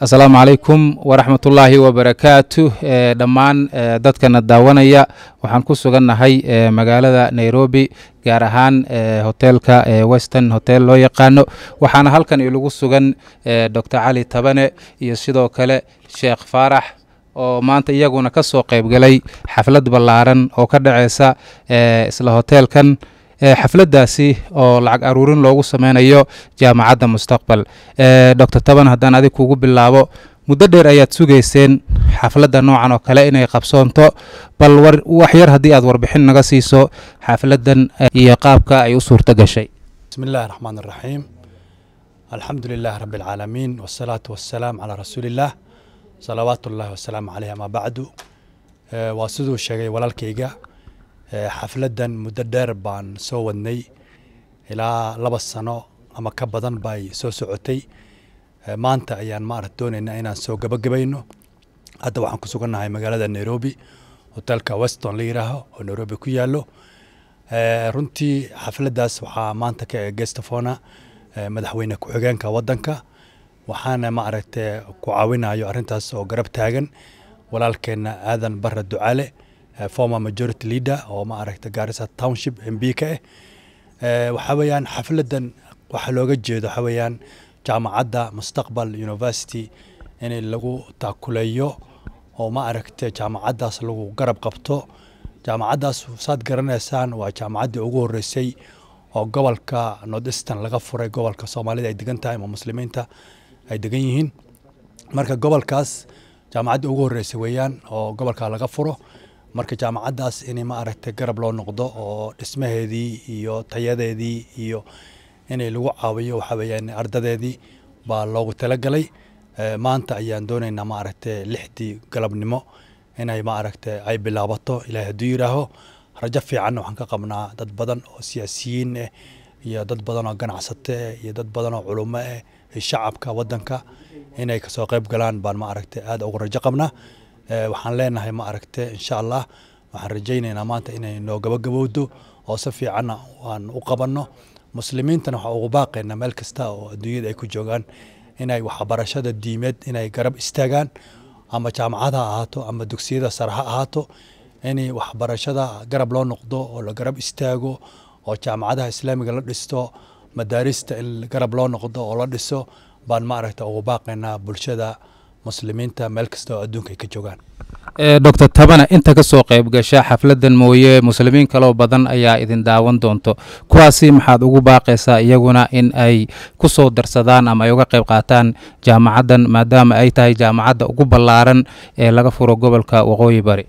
asalaamu calaykum ullaahi wabarakaatu eh, dhammaan eh, dadkana daawanaya waxaan ku sugannahay eh, magaalada nairobi gaar ahaan hoteelka western hotel loo yaqaano waxaana halkan ilagu sugan doctor cali tabane iyo sidoo kale sheekh faarax oo maanta iyaguna ka soo qaybgalay xaflad ballaaran oo ka dhaceysa isla hoteelkan xafladaasi oo lacag aruurin loogu sameynayo jaamacadda mustaqbal doctor taban haddaan adig kugu bilaabo muddo dheer ayaad sugayseen xafladda noocan oo kale inay qabsoonto bal wax yar haddii aad warbixin naga siiso xafladdan iyo qaabka ay u suurto gashay bismi illaahi raxmaan iraxiim alxamdu lilaah rabi alcaalamiin wasalaatu wassalaam calaa rasuuliillaah salawaatu ullaahi wasalaamu caleyh amaa bacdu waa siduu sheegay walaalkayga Eh, xafladan muddo dheer baan soo wadnay ilaa laba sano ama ka badan bay soo socotay eh, maanta ayaan maarata doonaynaa inaan soo gabagabayno hadda waxaan ku sugannahay magaalada nairobi hotelka weston la yihaaho oo nairobi ku yaalo eh, runtii xafladaas waxaa maanta ka eegestafona madaxweyne ku-xigeenka waddanka waxaana maaragte ku caawinayo arrintaas oo garab taagan walaalkeenna aadan barre ducaale Eh, former majority leader oo ma aragta gaarisa township mb ka ah eh. eh, waxa weeyaan xafladan waxaa looga jeedo waxa weeyaan jaamacadda mustaqbal university in lagu taakuleeyo oo ma aragta jaamacaddaas lagu garab qabto jaamacaddaas saad garanaysaan waa jaamacaddii ugu horreysay oo gobolka north eastern laga furay gobolka soomaalida ay degan tahay ama muslimiinta ay degan yihiin marka gobolkaas jaamacaddii ugu horreysay weeyaan oo gobolka laga furo marka jaamacaddaas in ma garab loo noqdo oo dhismaheedii iyo tayadeedii iyo inay lagu caawiyo waxa ardadeedii baa loogu talagalay eh, maanta ayaan doonaynaa ma lixdii galabnimo inay ma ay bilaabato ilaahay hadduu yidhaaho rajo fiican waxaan ka qabnaa dad badan oo siyaasiyiin ah iyo dad badan oo ganacsate ah iyo dad badan oo culumo eh shacabka waddanka inay kasoo qayb galaan baan ma aragtay aada ugu rajo qabnaa Eh, waxaan leenahay maaragte aragte insha allah waxaan rajaynaynaa maanta inay noo gabagabowdo oo si fiicanna aan u qabanno muslimiintana waxaa ugu baaqaynaa meel kasta oo adduunyada ay ku joogaan inay waxbarashada diimeed inay garab istaagaan ama jaamacada ha ahaato ama dugsiyada sare ha ahaato in waxbarashada garab loo noqdo oo la garab istaago oo jaamacadaha islaamiga la dhisto madaarista in garab loo noqdo oo la dhiso baan maaragta ugu baaqaynaa bulshada muslimiinta meel kasta oo adduunka ay ka joogaan eh, doctor tabana inta ka soo qayb gasha xafladan mooye muslimiin kaloo badan ayaa idin daawan doonto kuwaasi maxaad ugu baaqaysaa iyaguna in ay ku soo darsadaan ama ay uga qayb qaataan jaamacaddan maadaama ay tahay jaamacadda ugu ballaaran ee laga furo gobolka waqooyi bari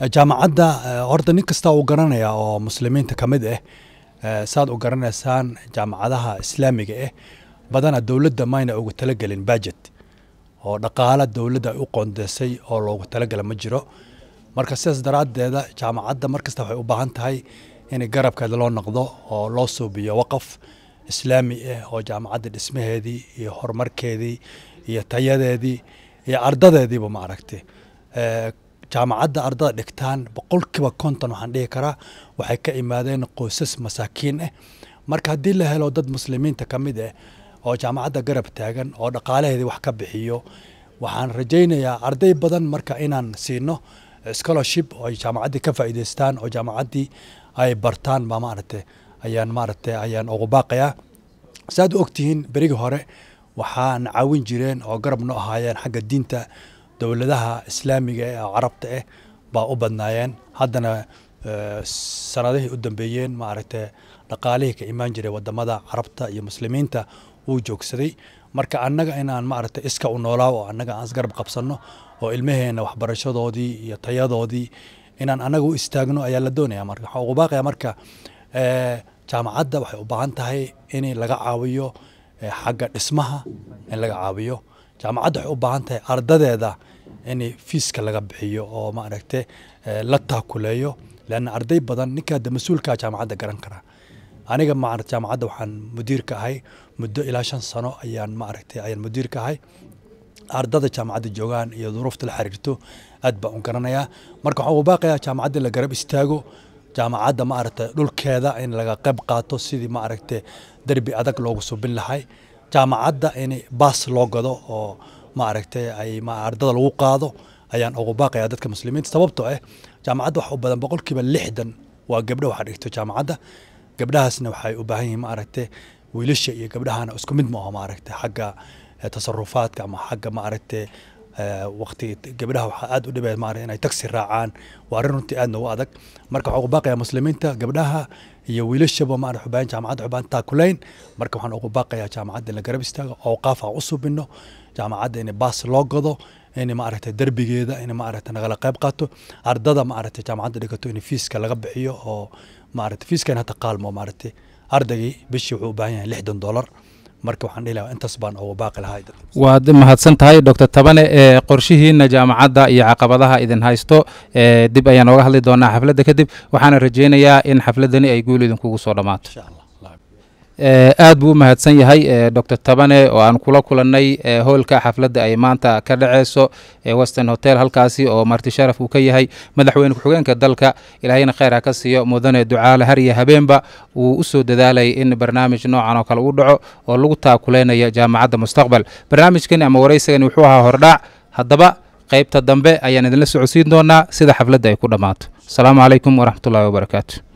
eh, jaamacadda eh, horta nin kasta u garanaya oo muslimiinta ka mid ah saad u garanaysaan jaamacadaha islaamiga ah badana dowladda mayna uga talagelin bajet oo dhaqaala dowladda ay u qoondeysay oo loogu talagala ma jiro marka sidaas daraaddeeda jaamacadda markasta waxay u baahan tahay inay garabkeeda loo noqdo oo loo suubiyo waqaf islaami ah oo jaamacadda dhismaheedii iyo horumarkeedii iyo tayadeedii iyo ardadeediiba maaragtay jaamacadda ardada dhigtaan boqolkiiba konton waxaan dhihi karaa waxay ka imaadeen qoysas masaakiin ah marka haddii la helo dad muslimiinta ka mid ah oo jaamacadda garab taagan oo dhaqaalaheedii wax ka bixiyo waxaan rajaynayaa arday badan marka inaan siino scholarship oo ay jaamacaddii ka faa'iidaystaan oo jaamacaddii ay bartaan baa maaragtay ayaan maaragtay ayaan ugu baaqayaa saaad u ogtihiin berigii hore waxaan caawin jireen oo garab no ahaayeen xagga diinta dowladaha islaamiga ee oo carabta ah baa u badnaayeen haddana eh, sanadihii u dambeeyeen maaragtay dhaqaalihii ka imaan jiray waddamada carabta iyo muslimiinta wuu joogsaday marka annaga inaan maaragta iska u noolaa oo annaga aan isgarab qabsanno oo ilmaheena waxbarashadoodii iyo tayadoodii inaan annaga u istaagno ayaa la doonaya marka waxaan ugu baaqaya marka eh, jaamacadda waxay u baahan tahay in laga caawiyo eh, xagga dhismaha in laga caawiyo jaamacadda waxay u baahan tahay ardadeeda in fiiska laga bixiyo oo maaragta eh, la taakuleeyo leanna arday badan ninkaada mas-uulkaa ah jaamacadda garan karaa aniga ma jaamacadda waxaan mudiir ka ahay muddo ilaa shan sano ayaan maaragtay ayaan mudiir ahay ardada jaamacadda joogaan iyo duruufta la xiriirto aad baan u garanayaa marka waxaan u jaamacadda la garab istaago jaamacadda maaragtay dhulkeeda in laga qayb qaato sidii maaragtay derbi adag loogu subin lahay jaamacadda in baas loo gado oo maaragtay ay ardada lagu qaado ayaan ugu baaqayaa dadka muslimiinta sababtoo ah jaamacadda wax u badan boqolkiiba lixdan waa gabdho waxaa dhigto jaamacadda gabdhahaasna waxay u baahan yihiin maaragte wiilasha iyo gabdhahana isku mid maaho maaragte xagga eh, tasarufaadka ama xagga maaragte eh, waqti gabdhaha waxaa aad u dhibee maaragte inay tagsi raacaan waa arrin runtii aadna u adag marka waxaan ugu baaqayaa muslimiinta gabdhaha iyo wiilashaba maaragte xubaan jaamacadda xubaan taakulayn marka waxaan ugu baaqayaa jaamacadda in la garab istaago awqaaf aan u subinno jaamacadda in baas loo godo in maaragta derbigeeda in maaragta nagala qayb qaato ardada maaragta jaamacadda dhigato in fiiska laga bixiyo oo maarata fiiskan hata qaalmo maarata ardaygii bishii wuxuu u baahan yahay lixdan dollar marka waxaan dhihi lahaa intaas baan uga baaqi lahay waad mahadsan tahay doctor tabane ee qorshihiina jaamacadda iyo caqabadaha idin haysto dib ayaan oga hadli doonaa xafladda kadib waxaana rajeynayaa in xafladani ay guul idinkugu soo dhammaato Eh, aad buu u mahadsan yahay eh, doctor tabane oo aan kula kulanay eh, hoolka xaflada ay maanta ka dhaceyso western hotel halkaasi oo marti sharaf uu ka yahay madaxweyne ku-xigeenka dalka ilaahayna kheyr ha ka siiyo mudane ducaale har habeenba uu usoo soo dadaalay in barnaamij noocan oo kale uu dhaco oo lagu taakuleynaya jaamacadda mustaqbal barnaamijkani ama wareysagani wuxuu ahaa hordhac haddaba qaybta dambe ayaan idinla socodsiin doonaa sida xafladda ay ku dhammaato asalaamu calaykum waraxmatullaahi wabarakaatu